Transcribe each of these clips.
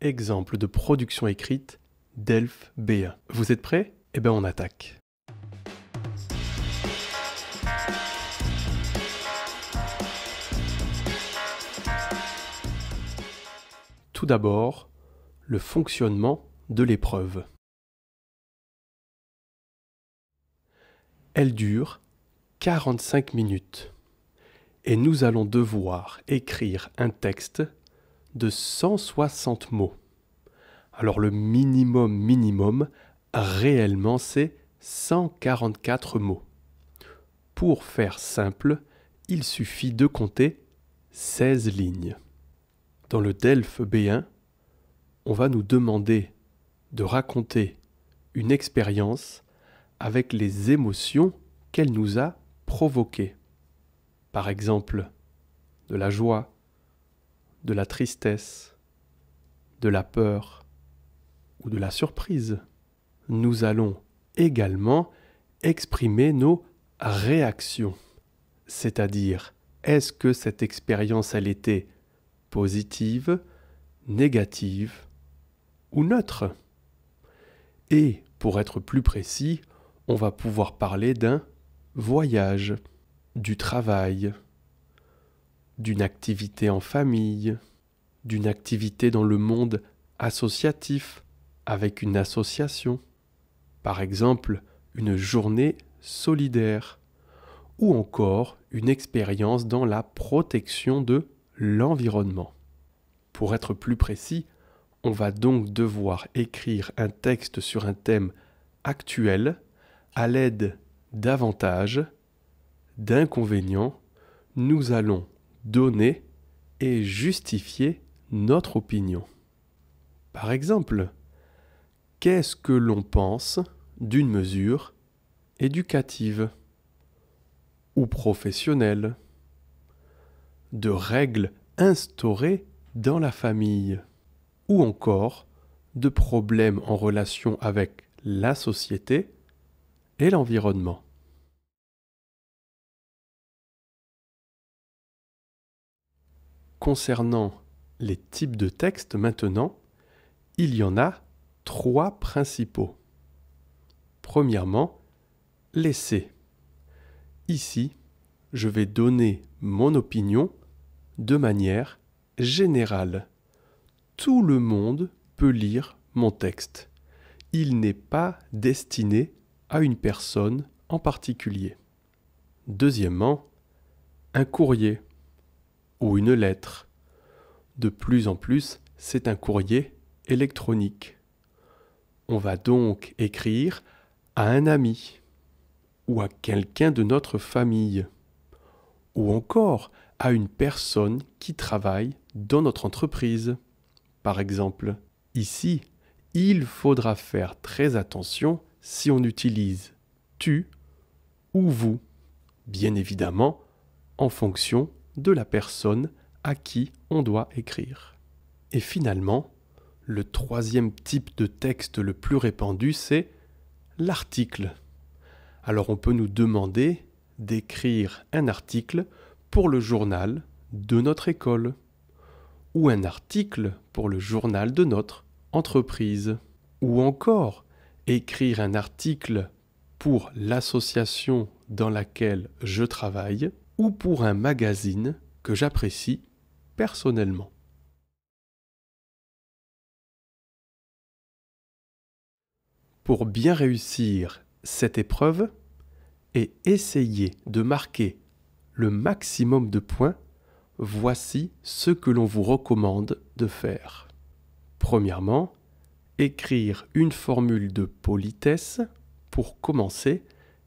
exemple de production écrite DELF B1. Vous êtes prêts Eh bien on attaque. Tout d'abord, le fonctionnement de l'épreuve. Elle dure 45 minutes et nous allons devoir écrire un texte de 160 mots. Alors le minimum minimum, réellement, c'est 144 mots. Pour faire simple, il suffit de compter 16 lignes. Dans le DELF B1, on va nous demander de raconter une expérience avec les émotions qu'elle nous a provoquées. Par exemple, de la joie, de la tristesse, de la peur ou de la surprise. Nous allons également exprimer nos réactions, c'est-à-dire est-ce que cette expérience elle était positive, négative ou neutre Et pour être plus précis, on va pouvoir parler d'un voyage, du travail, d'une activité en famille, d'une activité dans le monde associatif avec une association, par exemple une journée solidaire, ou encore une expérience dans la protection de l'environnement. Pour être plus précis, on va donc devoir écrire un texte sur un thème actuel à l'aide d'avantages, d'inconvénients. Nous allons donner et justifier notre opinion. Par exemple, qu'est-ce que l'on pense d'une mesure éducative ou professionnelle, de règles instaurées dans la famille, ou encore de problèmes en relation avec la société et l'environnement. Concernant les types de textes maintenant, il y en a trois principaux. Premièrement, l'essai. Ici, je vais donner mon opinion de manière générale. Tout le monde peut lire mon texte. Il n'est pas destiné à une personne en particulier. Deuxièmement, un courrier ou une lettre. De plus en plus, c'est un courrier électronique. On va donc écrire à un ami ou à quelqu'un de notre famille ou encore à une personne qui travaille dans notre entreprise. Par exemple, ici, il faudra faire très attention si on utilise tu ou vous, bien évidemment en fonction de la personne à qui on doit écrire. Et finalement, le troisième type de texte le plus répandu, c'est l'article. Alors on peut nous demander d'écrire un article pour le journal de notre école ou un article pour le journal de notre entreprise ou encore écrire un article pour l'association dans laquelle je travaille ou pour un magazine que j'apprécie personnellement. Pour bien réussir cette épreuve et essayer de marquer le maximum de points, voici ce que l'on vous recommande de faire. Premièrement, écrire une formule de politesse pour commencer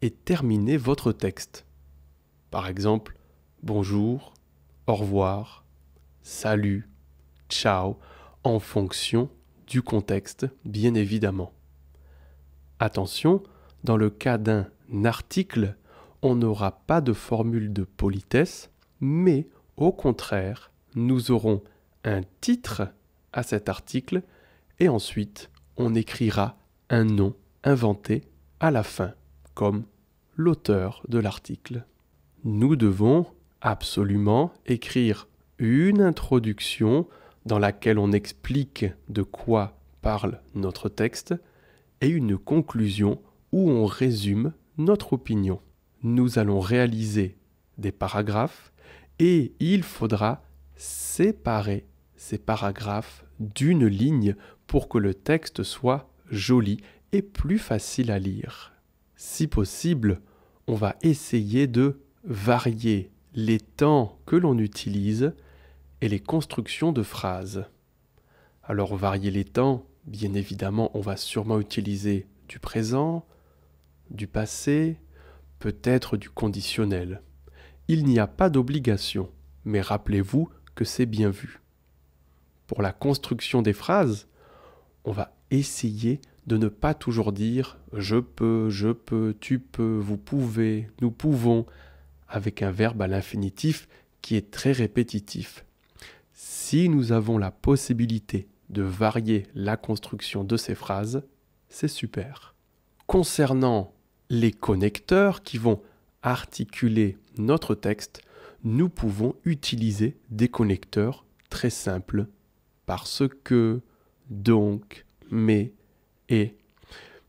et terminer votre texte. Par exemple, bonjour, au revoir, salut, ciao, en fonction du contexte, bien évidemment. Attention, dans le cas d'un article, on n'aura pas de formule de politesse, mais au contraire, nous aurons un titre à cet article et ensuite on écrira un nom inventé à la fin, comme l'auteur de l'article nous devons absolument écrire une introduction dans laquelle on explique de quoi parle notre texte et une conclusion où on résume notre opinion. Nous allons réaliser des paragraphes et il faudra séparer ces paragraphes d'une ligne pour que le texte soit joli et plus facile à lire. Si possible, on va essayer de varier les temps que l'on utilise et les constructions de phrases. Alors varier les temps, bien évidemment, on va sûrement utiliser du présent, du passé, peut-être du conditionnel. Il n'y a pas d'obligation, mais rappelez-vous que c'est bien vu. Pour la construction des phrases, on va essayer de ne pas toujours dire je peux, je peux, tu peux, vous pouvez, nous pouvons, avec un verbe à l'infinitif qui est très répétitif. Si nous avons la possibilité de varier la construction de ces phrases, c'est super. Concernant les connecteurs qui vont articuler notre texte, nous pouvons utiliser des connecteurs très simples parce que, donc, mais et.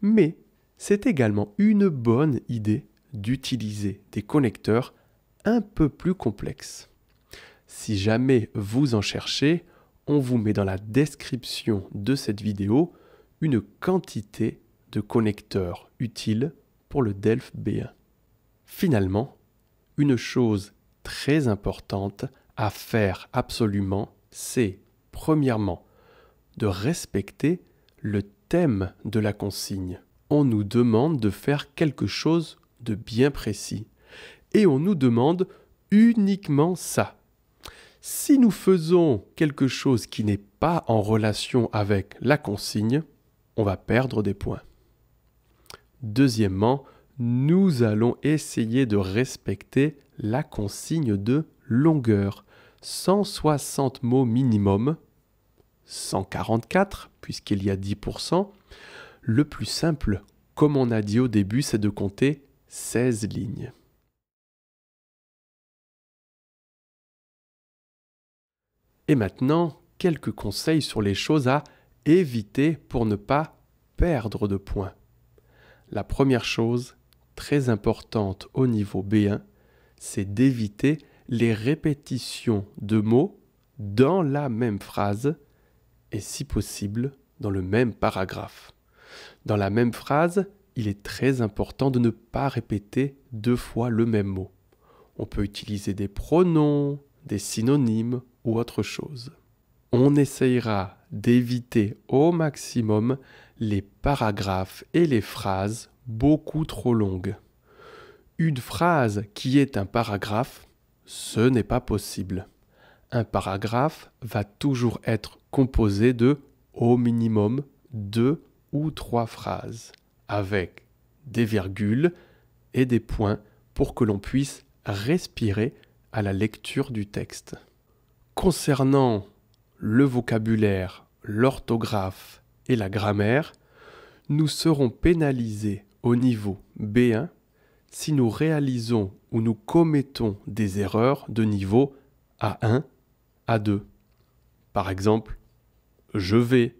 Mais c'est également une bonne idée d'utiliser des connecteurs un peu plus complexes. Si jamais vous en cherchez, on vous met dans la description de cette vidéo une quantité de connecteurs utiles pour le DELF B1. Finalement, une chose très importante à faire absolument, c'est premièrement de respecter le thème de la consigne. On nous demande de faire quelque chose de bien précis. Et on nous demande uniquement ça. Si nous faisons quelque chose qui n'est pas en relation avec la consigne, on va perdre des points. Deuxièmement, nous allons essayer de respecter la consigne de longueur. 160 mots minimum, 144 puisqu'il y a 10%. Le plus simple, comme on a dit au début, c'est de compter 16 lignes. Et maintenant, quelques conseils sur les choses à éviter pour ne pas perdre de points. La première chose, très importante au niveau B1, c'est d'éviter les répétitions de mots dans la même phrase et si possible dans le même paragraphe. Dans la même phrase, il est très important de ne pas répéter deux fois le même mot. On peut utiliser des pronoms, des synonymes ou autre chose. On essayera d'éviter au maximum les paragraphes et les phrases beaucoup trop longues. Une phrase qui est un paragraphe, ce n'est pas possible. Un paragraphe va toujours être composé de, au minimum, deux ou trois phrases avec des virgules et des points pour que l'on puisse respirer à la lecture du texte. Concernant le vocabulaire, l'orthographe et la grammaire, nous serons pénalisés au niveau B1 si nous réalisons ou nous commettons des erreurs de niveau A1, A2. Par exemple, je vais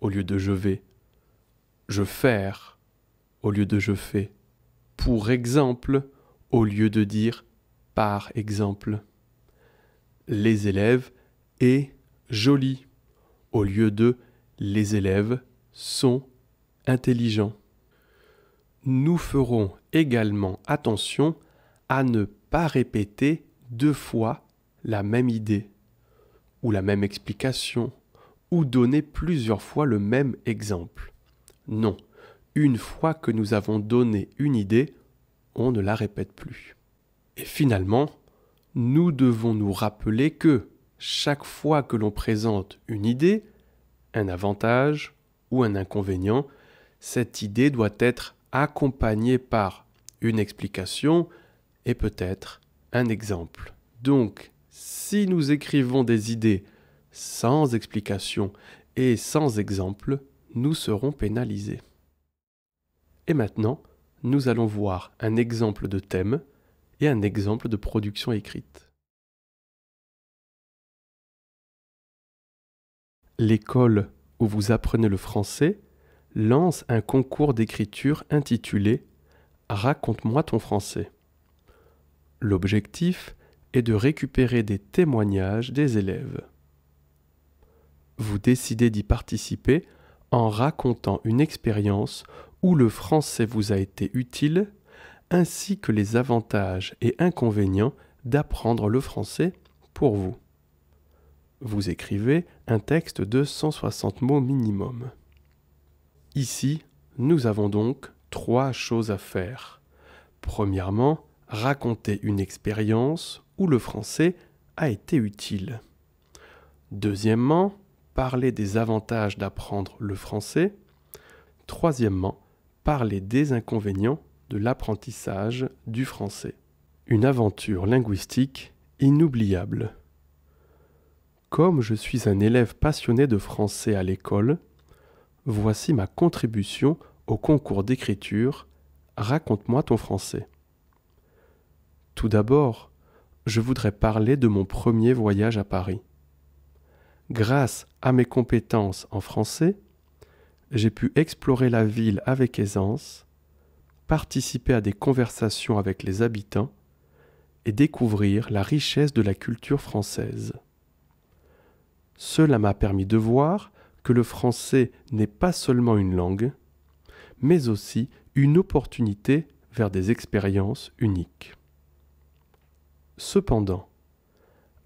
au lieu de je vais, je faire au lieu de je fais. Pour exemple au lieu de dire par exemple. Les élèves est joli au lieu de les élèves sont intelligents. Nous ferons également attention à ne pas répéter deux fois la même idée ou la même explication ou donner plusieurs fois le même exemple. Non, une fois que nous avons donné une idée, on ne la répète plus. Et finalement, nous devons nous rappeler que chaque fois que l'on présente une idée, un avantage ou un inconvénient, cette idée doit être accompagnée par une explication et peut-être un exemple. Donc, si nous écrivons des idées sans explication et sans exemple, nous serons pénalisés. Et maintenant, nous allons voir un exemple de thème et un exemple de production écrite. L'école où vous apprenez le français lance un concours d'écriture intitulé Raconte-moi ton français. L'objectif est de récupérer des témoignages des élèves. Vous décidez d'y participer en racontant une expérience où le français vous a été utile, ainsi que les avantages et inconvénients d'apprendre le français pour vous. Vous écrivez un texte de 160 mots minimum. Ici, nous avons donc trois choses à faire. Premièrement, raconter une expérience où le français a été utile. Deuxièmement, parler des avantages d'apprendre le français. Troisièmement, parler des inconvénients de l'apprentissage du français. Une aventure linguistique inoubliable. Comme je suis un élève passionné de français à l'école, voici ma contribution au concours d'écriture Raconte-moi ton français. Tout d'abord, je voudrais parler de mon premier voyage à Paris. Grâce à mes compétences en français, j'ai pu explorer la ville avec aisance, participer à des conversations avec les habitants et découvrir la richesse de la culture française. Cela m'a permis de voir que le français n'est pas seulement une langue, mais aussi une opportunité vers des expériences uniques. Cependant,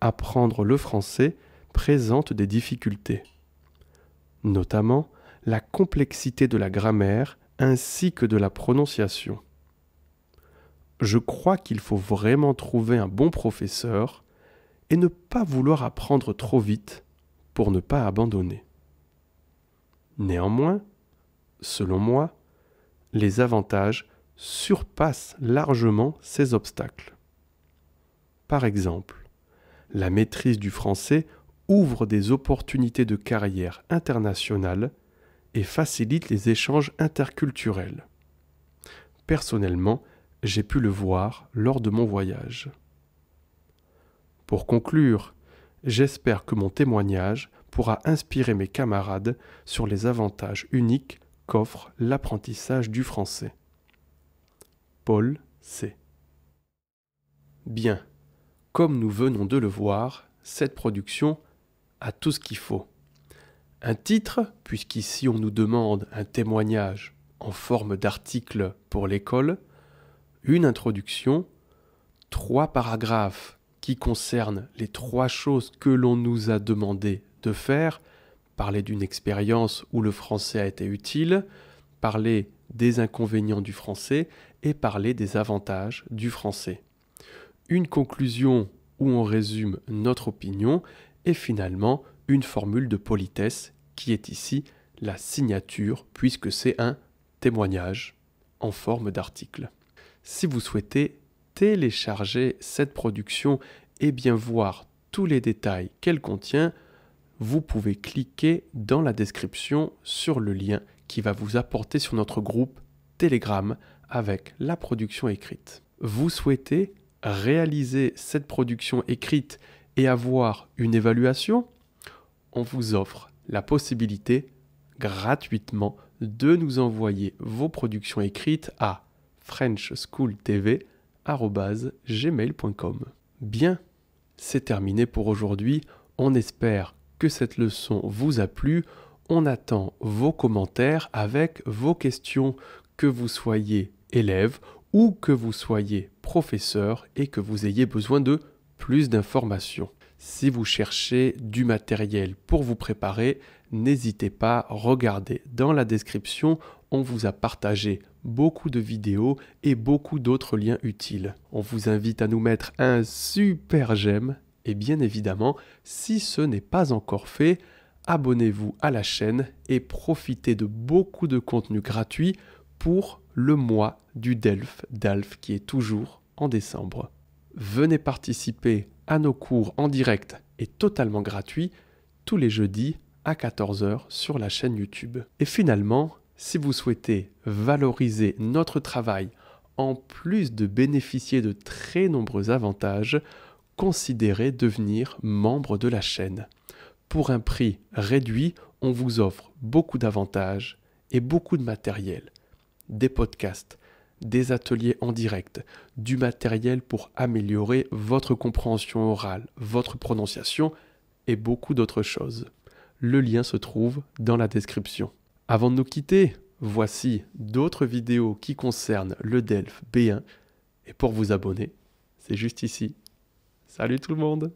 apprendre le français présente des difficultés, notamment la complexité de la grammaire ainsi que de la prononciation. Je crois qu'il faut vraiment trouver un bon professeur et ne pas vouloir apprendre trop vite pour ne pas abandonner. Néanmoins, selon moi, les avantages surpassent largement ces obstacles. Par exemple, la maîtrise du français ouvre des opportunités de carrière internationale et facilite les échanges interculturels. Personnellement, j'ai pu le voir lors de mon voyage. Pour conclure, j'espère que mon témoignage pourra inspirer mes camarades sur les avantages uniques qu'offre l'apprentissage du français. Paul C. Bien, comme nous venons de le voir, cette production à tout ce qu'il faut. Un titre, puisqu'ici on nous demande un témoignage en forme d'article pour l'école, une introduction, trois paragraphes qui concernent les trois choses que l'on nous a demandé de faire, parler d'une expérience où le français a été utile, parler des inconvénients du français et parler des avantages du français. Une conclusion où on résume notre opinion et finalement une formule de politesse qui est ici la signature puisque c'est un témoignage en forme d'article. Si vous souhaitez télécharger cette production et bien voir tous les détails qu'elle contient, vous pouvez cliquer dans la description sur le lien qui va vous apporter sur notre groupe Telegram avec la production écrite. Vous souhaitez réaliser cette production écrite et avoir une évaluation, on vous offre la possibilité gratuitement de nous envoyer vos productions écrites à frenchschooltv.gmail.com. Bien, c'est terminé pour aujourd'hui. On espère que cette leçon vous a plu. On attend vos commentaires avec vos questions, que vous soyez élève ou que vous soyez professeur et que vous ayez besoin de plus d'informations. Si vous cherchez du matériel pour vous préparer, n'hésitez pas, regardez. Dans la description, on vous a partagé beaucoup de vidéos et beaucoup d'autres liens utiles. On vous invite à nous mettre un super j'aime et bien évidemment, si ce n'est pas encore fait, abonnez-vous à la chaîne et profitez de beaucoup de contenu gratuit pour le mois du DELF, DALF qui est toujours en décembre venez participer à nos cours en direct et totalement gratuits tous les jeudis à 14h sur la chaîne YouTube. Et finalement, si vous souhaitez valoriser notre travail en plus de bénéficier de très nombreux avantages, considérez devenir membre de la chaîne. Pour un prix réduit, on vous offre beaucoup d'avantages et beaucoup de matériel. Des podcasts, des ateliers en direct, du matériel pour améliorer votre compréhension orale, votre prononciation et beaucoup d'autres choses. Le lien se trouve dans la description. Avant de nous quitter, voici d'autres vidéos qui concernent le DELF B1. Et pour vous abonner, c'est juste ici. Salut tout le monde